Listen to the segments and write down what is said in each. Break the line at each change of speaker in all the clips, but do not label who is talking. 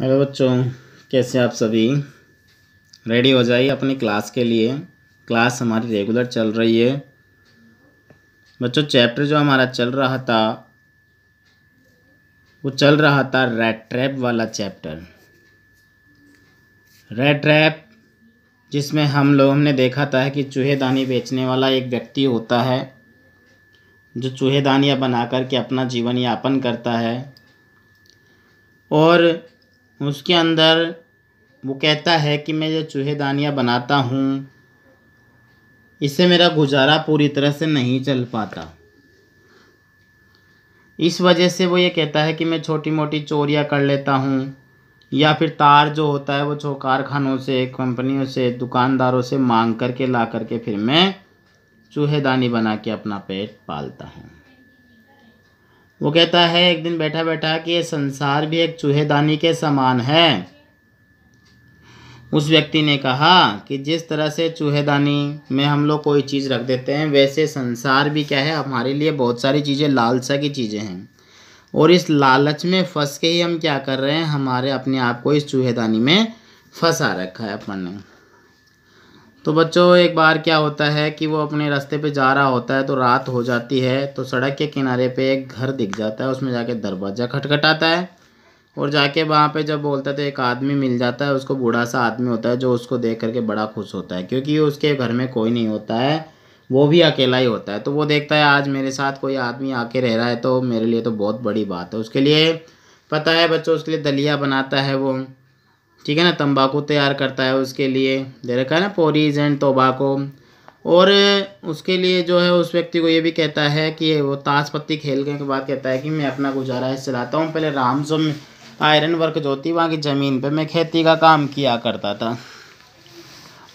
hello बच्चों कैसे आप सभी रेडी हो जाइए अपनी क्लास के लिए क्लास हमारी रेगुलर चल रही है बच्चों चैप्टर जो हमारा चल रहा था वो चल रहा था रेड ट्रैप वाला चैप्टर रेड ट्रैप जिसमें हम लोग हमने देखा था कि चूहेदानी बेचने वाला एक व्यक्ति होता है जो चूहेदानियाँ बना करके अपना जीवन यापन करता है और उसके अंदर वो कहता है कि मैं जो दानियाँ बनाता हूँ इससे मेरा गुजारा पूरी तरह से नहीं चल पाता इस वजह से वो ये कहता है कि मैं छोटी मोटी चोरियाँ कर लेता हूँ या फिर तार जो होता है वो जो कारखानों से कंपनियों से दुकानदारों से मांग करके ला करके फिर मैं चूहेदानी बना के अपना पेट पालता हूँ वो कहता है एक दिन बैठा बैठा कि ये संसार भी एक चूहेदानी के समान है उस व्यक्ति ने कहा कि जिस तरह से चूहेदानी में हम लोग कोई चीज़ रख देते हैं वैसे संसार भी क्या है हमारे लिए बहुत सारी चीज़ें लालसा की चीज़ें हैं और इस लालच में फंस के ही हम क्या कर रहे हैं हमारे अपने आप को इस चूहेदानी में फंसा रखा है अपन ने तो बच्चों एक बार क्या होता है कि वो अपने रास्ते पे जा रहा होता है तो रात हो जाती है तो सड़क के किनारे पे एक घर दिख जाता है उसमें जाके दरवाज़ा खटखटाता है और जाके वहाँ पे जब बोलता है तो एक आदमी मिल जाता है उसको बूढ़ा सा आदमी होता है जो उसको देख करके बड़ा खुश होता है क्योंकि उसके घर में कोई नहीं होता है वो भी अकेला ही होता है तो वो देखता है आज मेरे साथ कोई आदमी आके रह रहा है तो मेरे लिए तो बहुत बड़ी बात है उसके लिए पता है बच्चों उसके लिए दलिया बनाता है वो ठीक है ना तंबाकू तैयार करता है उसके लिए दे रखा है ना पोरीज एंड तोबाको और उसके लिए जो है उस व्यक्ति को ये भी कहता है कि वो ताश पत्ती खेलने के बाद कहता है कि मैं अपना गुजारा है चलाता हूँ पहले रामसो में आयरन वर्क जो होती वहाँ की ज़मीन पर मैं खेती का काम किया करता था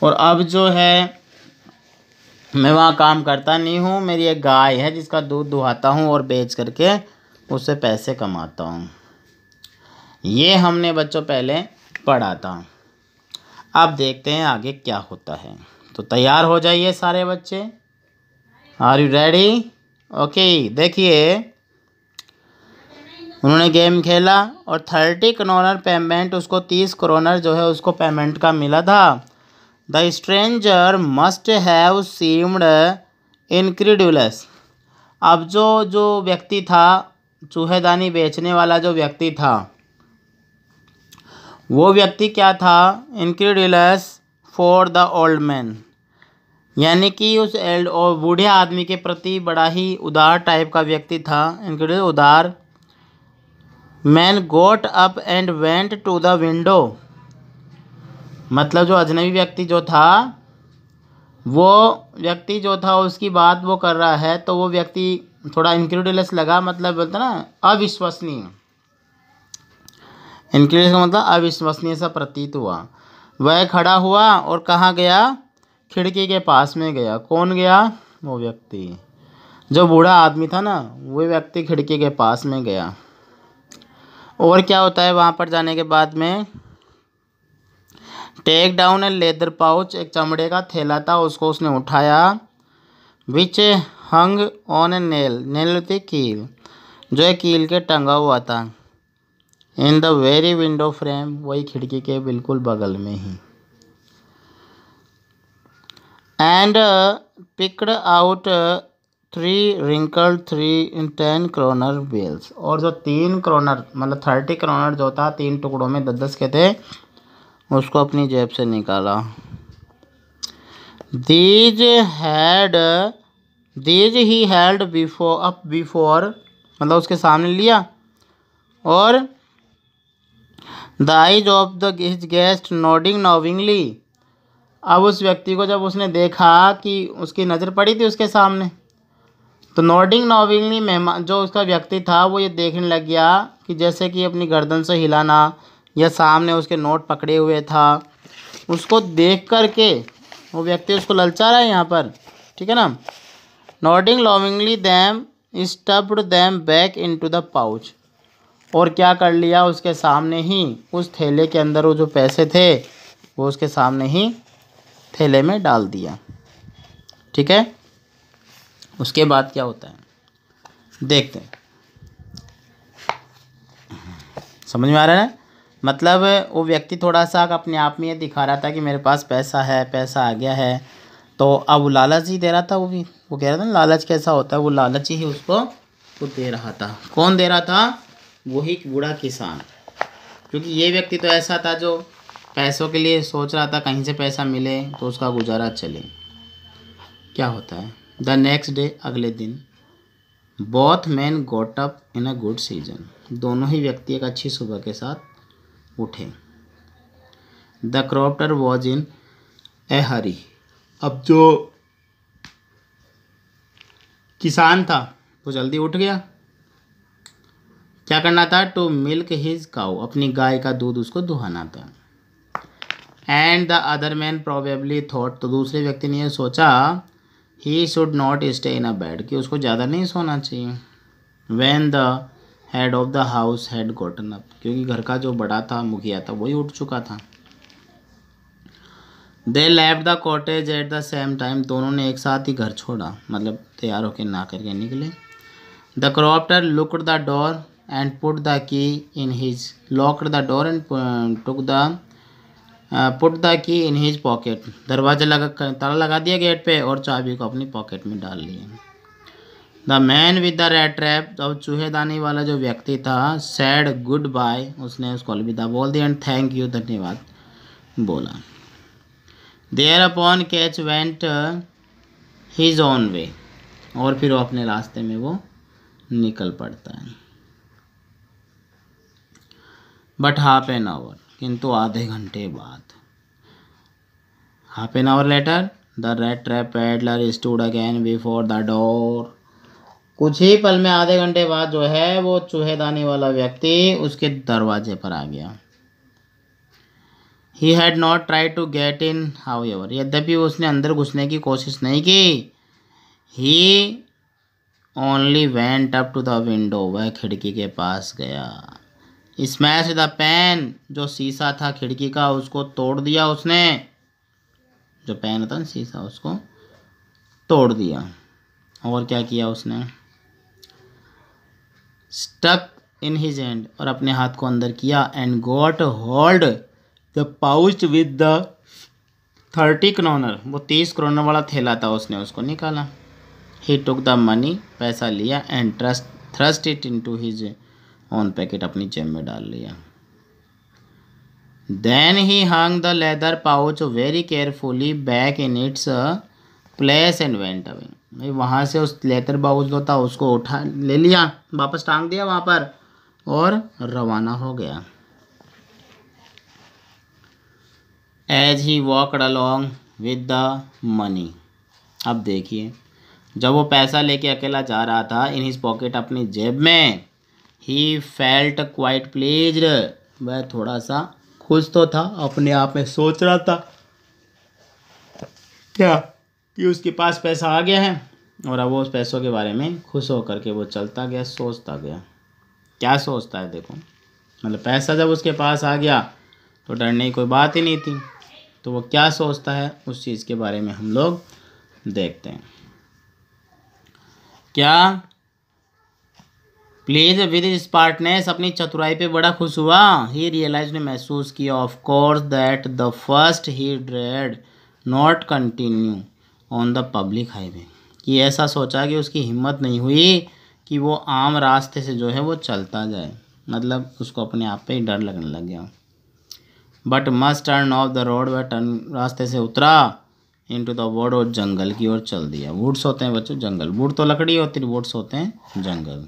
और अब जो है मैं वहाँ काम करता नहीं हूँ मेरी एक गाय है जिसका दूध दुहाता हूँ और बेच करके उससे पैसे कमाता हूँ ये हमने बच्चों पहले पढ़ा था अब देखते हैं आगे क्या होता है तो तैयार हो जाइए सारे बच्चे आर यू रेडी ओके देखिए उन्होंने गेम खेला और थर्टी क्रोनर पेमेंट उसको तीस क्रोनर जो है उसको पेमेंट का मिला था the stranger must have seemed incredulous अब जो जो व्यक्ति था चूहेदानी बेचने वाला जो व्यक्ति था वो व्यक्ति क्या था incredulous for the old man यानी कि उस एल्ड और बूढ़े आदमी के प्रति बड़ा ही उदार टाइप का व्यक्ति था इनक्रीडिल उदार man got up and went to the window मतलब जो अजनबी व्यक्ति जो था वो व्यक्ति जो था उसकी बात वो कर रहा है तो वो व्यक्ति थोड़ा इनक्रीडिलस लगा मतलब बोलते ना अविश्वसनीय इनक्लियर का मतलब अविश्वसनीय सा प्रतीत हुआ वह खड़ा हुआ और कहाँ गया खिड़की के पास में गया कौन गया वो व्यक्ति जो बूढ़ा आदमी था ना वो व्यक्ति खिड़की के पास में गया और क्या होता है वहाँ पर जाने के बाद में take down a leather pouch एक चमड़े का थैला था उसको उसने उठाया which hung on a nail nail थी कील जो एक कील के टंगा हुआ था in the very window frame वही खिड़की के बिल्कुल बगल में ही and picked out three wrinkle three ten kronor bills और जो तीन क्रोनर मतलब थर्टी क्रोनर जो था तीन टुकड़ों में दस दस के थे उसको अपनी जेब से निकाला these had these he held before up before मतलब उसके सामने लिया और the eyes of the his guest nodding knowingly अब उस व्यक्ति को जब उसने देखा कि उसकी नज़र पड़ी थी उसके सामने तो नोडिंग नोविंगली मेहमान जो उसका व्यक्ति था वो ये देखने लग गया कि जैसे कि अपनी गर्दन से हिलाना या सामने उसके नोट पकड़े हुए था उसको देख कर के वो व्यक्ति उसको ललचा रहा है यहाँ पर ठीक है ना nodding lovingly them stuffed them back into the pouch और क्या कर लिया उसके सामने ही उस थैले के अंदर वो जो पैसे थे वो उसके सामने ही थैले में डाल दिया ठीक है उसके बाद क्या होता है देखते हैं समझ में आ रहा है ना मतलब वो व्यक्ति थोड़ा सा अपने आप में ये दिखा रहा था कि मेरे पास पैसा है पैसा आ गया है तो अब लालच ही दे रहा था वो भी वो कह रहा था ना लालच कैसा होता है वो लालच ही उसको वो दे रहा था कौन दे रहा था वही बूढ़ा किसान क्योंकि ये व्यक्ति तो ऐसा था जो पैसों के लिए सोच रहा था कहीं से पैसा मिले तो उसका गुजारा चले क्या होता है द नेक्स्ट डे अगले दिन both man got up in a good season दोनों ही व्यक्ति एक अच्छी सुबह के साथ उठे द क्रॉप्टर वॉज इन ए हरी अब जो किसान था वो जल्दी उठ गया क्या करना था टू मिल्क हिज काउ अपनी गाय का दूध उसको दुहाना था and the other man probably thought तो दूसरे व्यक्ति ने यह सोचा he should not stay in a bed कि उसको ज़्यादा नहीं सोना चाहिए when the head of the house had gotten up क्योंकि घर का जो बड़ा था मुखिया था वही उठ चुका था दे लेव the cottage at the same time दोनों ने एक साथ ही घर छोड़ा मतलब तैयार होकर ना करके निकले the crofter locked the door and put the key in his locked the door and uh, took the put the key in his pocket दरवाजा लगा ताला लगा दिया गेट पे और चाबी को अपनी पॉकेट में डाल लिया the man with the rat trap और चूहेदानी वाला जो व्यक्ति था सैड गुड बाय उसने उसको अलविदा बोल दिया एंड थैंक यू धन्यवाद बोला thereupon each went his own way और फिर वो अपने रास्ते में वो निकल पड़ता है बट हाफ एन आवर किंतु आधे घंटे बाद half an hour later the rat trap peddler stood again before the door कुछ ही पल में आधे घंटे बाद जो है वो चूहेदानी वाला व्यक्ति उसके दरवाजे पर आ गया he had not try to get in however यद्यपि उसने अंदर घुसने की कोशिश नहीं की he only went up to the window वह खिड़की के पास गया स्मैश द पेन जो शीशा था खिड़की का उसको तोड़ दिया उसने जो पेन था ना शीशा उसको तोड़ दिया और क्या किया उसने स्टक इन हिज एंड और अपने हाथ को अंदर किया and got hold the pouch with the thirty kronor वो तीस क्रोनर वाला थैला था उसने उसको निकाला ही टुक द मनी पैसा लिया and trust thrust it into his own pocket अपनी जेब में डाल लिया then he hung the leather pouch very carefully back in its place and went away भाई वहाँ से उस लेदर पाउच जो था उसको उठा ले लिया वापस टांग दिया वहाँ पर और रवाना हो गया as he walked along with the money अब देखिए जब वो पैसा लेके अकेला जा रहा था इन हिज पॉकेट अपनी जेब में ही फेल्ट क्वाइट प्लेज वह थोड़ा सा खुश तो था अपने आप में सोच रहा था क्या कि उसके पास पैसा आ गया है और अब वो उस पैसों के बारे में खुश होकर के वो चलता गया सोचता गया क्या सोचता है देखो मतलब पैसा जब उसके पास आ गया तो डरने की कोई बात ही नहीं थी तो वो क्या सोचता है उस चीज़ के बारे में हम लोग देखते हैं क्या प्लीज विद स्पार्टनेस अपनी चतुराई पे बड़ा खुश हुआ ही रियलाइज ने महसूस किया of course that the first he dared not continue on the public highway कि ऐसा सोचा कि उसकी हिम्मत नहीं हुई कि वो आम रास्ते से जो है वो चलता जाए मतलब उसको अपने आप पे ही डर लगने लग गया but must turn off the road व टर्न रास्ते से उतरा इनटू द वर्ड और जंगल की ओर चल दिया वुड्स होते हैं बच्चों जंगल वुड तो लकड़ी होती है वुड्स होते हैं जंगल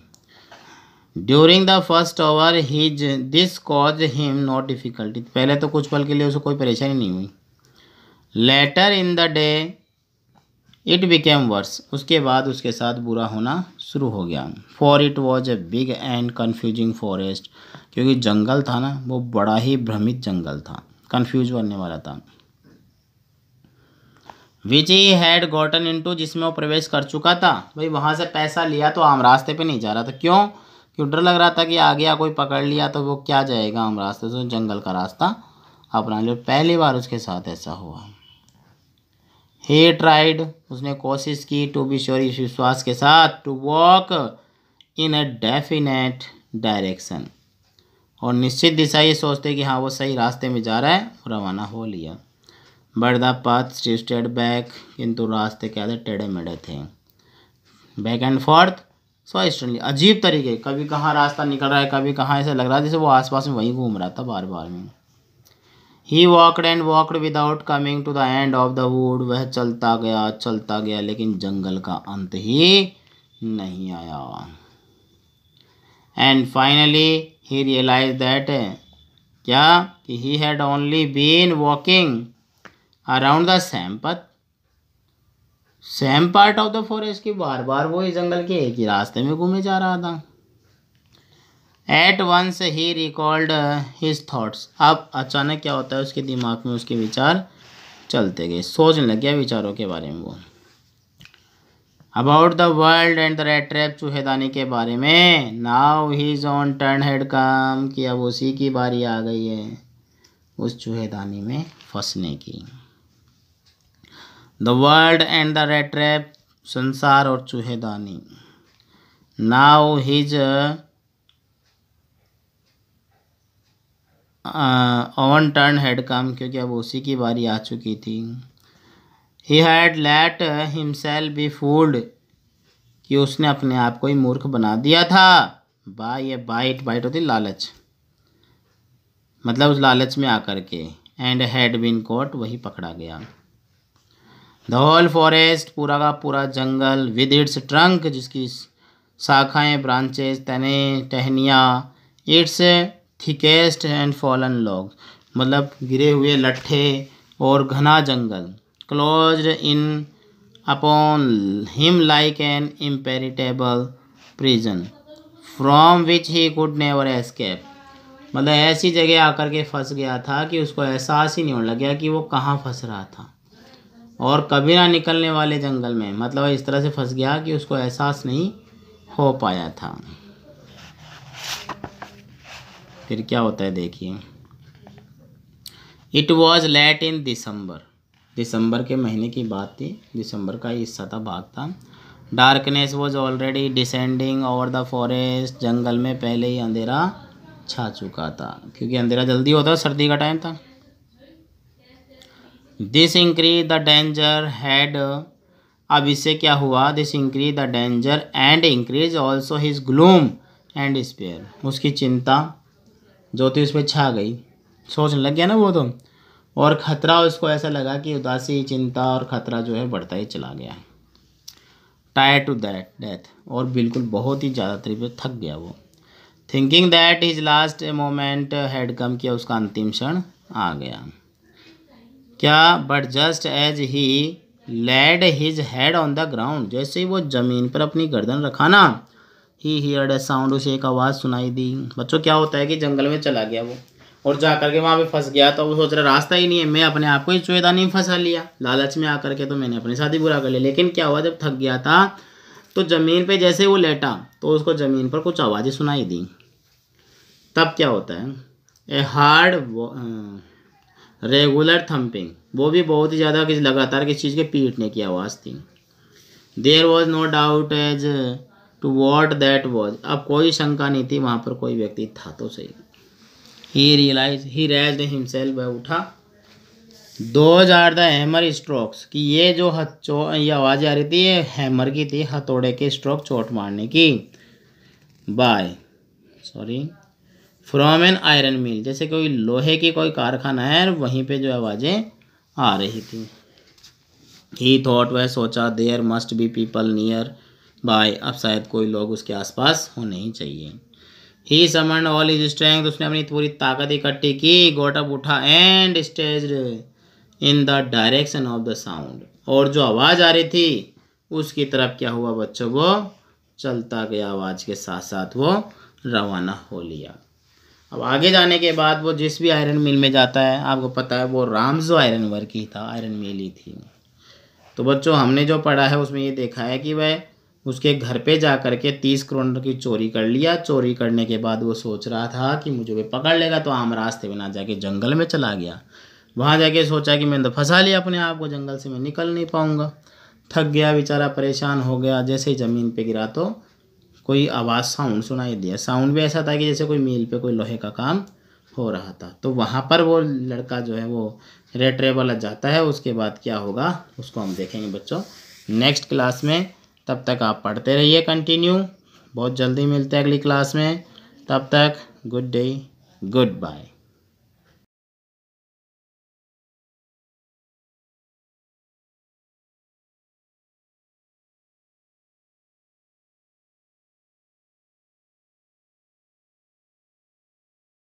during the first hour he this cause him not difficulty पहले तो कुछ पल के लिए उसे कोई परेशानी नहीं हुई later in the day it became worse उसके बाद उसके साथ बुरा होना शुरू हो गया for it was a big and confusing forest क्योंकि जंगल था ना वो बड़ा ही भ्रमित जंगल था कन्फ्यूज करने वाला था which he had gotten into जिसमें वो प्रवेश कर चुका था भाई वहाँ से पैसा लिया तो आम रास्ते पे नहीं जा रहा था क्यों क्यों डर लग रहा था कि आ गया कोई पकड़ लिया तो वो क्या जाएगा हम रास्ते से जंगल का रास्ता अपना लिया पहली बार उसके साथ ऐसा हुआ हे ट्राइड उसने कोशिश की टू बी श्योर इस विश्वास के साथ to walk in a definite direction और निश्चित दिशा ये सोचते कि हाँ वो सही रास्ते में जा रहा है रवाना हो लिया but the path stayed back किंतु रास्ते क्या थे टेढ़े मेढ़े थे बैक एंड फोर्थ स्वाइस्टर्नली अजीब तरीके कभी कहाँ रास्ता निकल रहा है कभी कहाँ ऐसा लग रहा है जैसे वो आसपास में वहीं घूम रहा था बार बार में he walked and walked without coming to the end of the wood वह चलता गया चलता गया लेकिन जंगल का अंत ही नहीं आया and finally he realise that क्या कि he had only been walking around the same path same part of the forest की बार बार वो ही जंगल के एक ही रास्ते में घूमे जा रहा था at once he recalled his thoughts अब अचानक क्या होता है उसके दिमाग में उसके विचार चलते गए सोचने लग गया विचारों के बारे में वो about the world and the rat trap चूहेदानी के बारे में now he is own turn had come कि अब उसी की बारी आ गई है उस चूहेदानी में फंसने की the world and the rat trap संसार और चूहेदानी now his own turn had come क्योंकि अब उसी की बारी आ चुकी थी he had let himself be fooled कि उसने अपने आप को ही मूर्ख बना दिया था बाई ए बाइट बाइट होती लालच मतलब उस लालच में आकर के एंड हैड बीन कोट वही पकड़ा गया द होल फॉरेस्ट पूरा का पूरा जंगल विद इट्स ट्रंक जिसकी शाखाएं ब्रांचेस तने टहनिया its thickest and fallen log मतलब गिरे हुए लट्ठे और घना जंगल close in upon him like an impenetrable prison from which he could never escape मतलब ऐसी जगह आकर के फंस गया था कि उसको एहसास ही नहीं होने लग गया कि वो कहाँ फंस रहा था और कभी ना निकलने वाले जंगल में मतलब इस तरह से फंस गया कि उसको एहसास नहीं हो पाया था फिर क्या होता है देखिए it was late in December दिसंबर के महीने की बात थी दिसंबर का हिस्सा था भाग था darkness was already descending over the forest जंगल में पहले ही अंधेरा छा चुका था क्योंकि अंधेरा जल्दी होता सर्दी का टाइम था this increase the danger had अब इससे क्या हुआ this increase the danger and increase also his gloom and spare उसकी चिंता उस पर छा गई सोचने लग गया ना वो तो और ख़तरा उसको ऐसा लगा कि उदासी चिंता और ख़तरा जो है बढ़ता ही चला गया टायर टू दैट डेथ और बिल्कुल बहुत ही ज़्यादा तरीके थक गया वो thinking that his last moment had come किया उसका अंतिम क्षण आ गया क्या but just as he laid his head on the ground जैसे ही वो ज़मीन पर अपनी गर्दन रखा ना ही हियर्ड ए साउंड उसे एक आवाज़ सुनाई दी बच्चों क्या होता है कि जंगल में चला गया वो और जा करके वहाँ पे फंस गया तो वो सोच रहा रास्ता ही नहीं है मैं अपने आप को ही चुएदानी नहीं फंसा लिया लालच में आकर के तो मैंने अपने साथ ही बुरा कर लिया लेकिन क्या हुआ जब थक गया था तो ज़मीन पे जैसे वो लेटा तो उसको ज़मीन पर कुछ आवाज़ें सुनाई दी तब क्या होता है ए हार्ड रेगुलर थम्पिंग वो भी बहुत ही ज़्यादा किसी लगातार किसी चीज़ के पीटने की आवाज़ थी there was no doubt as to what that was अब कोई शंका नहीं थी वहाँ पर कोई व्यक्ति था तो सही ही रियलाइज ही रेज हिमसेल्फ वह उठा those are the hammer strokes कि ये जो हथो ये आवाज़ें आ रही थी ये हैमर की थी हथौड़े के स्ट्रोक चोट मारने की by sorry from an iron mill जैसे कोई लोहे की कोई कारखाना है वहीं पे जो आवाज़ें आ रही थी ही थॉट वह सोचा there must be people near by अब शायद कोई लोग उसके आसपास होने ही चाहिए he summon all his strength उसने अपनी पूरी ताकत इकट्ठी की गोटअप उठा and stage in the direction of the sound और जो आवाज़ आ रही थी उसकी तरफ क्या हुआ बच्चों वो चलता गया आवाज़ के साथ साथ वो रवाना हो लिया अब आगे जाने के बाद वो जिस भी आयरन मिल में जाता है आपको पता है वो रामजो आयरन वर्क ही था आयरन मिल ही थी तो बच्चों हमने जो पढ़ा है उसमें ये देखा है कि वह उसके घर पे जा कर के तीस करोड़ की चोरी कर लिया चोरी करने के बाद वो सोच रहा था कि मुझे वे पकड़ लेगा तो आम रास्ते में ना जाके जंगल में चला गया वहाँ जाके सोचा कि मैंने तो फंसा लिया अपने आप को जंगल से मैं निकल नहीं पाऊँगा थक गया बेचारा परेशान हो गया जैसे ही ज़मीन पे गिरा तो कोई आवाज़ साउंड सुनाई दिया साउंड भी ऐसा था कि जैसे कोई मील पे कोई लोहे का काम हो रहा था तो वहाँ पर वो लड़का जो है वो रेटरे वाला जाता है उसके बाद क्या होगा उसको हम देखेंगे बच्चों नेक्स्ट क्लास में तब तक आप पढ़ते रहिए कंटिन्यू बहुत जल्दी मिलते हैं अगली क्लास में तब तक गुड डे गुड बाय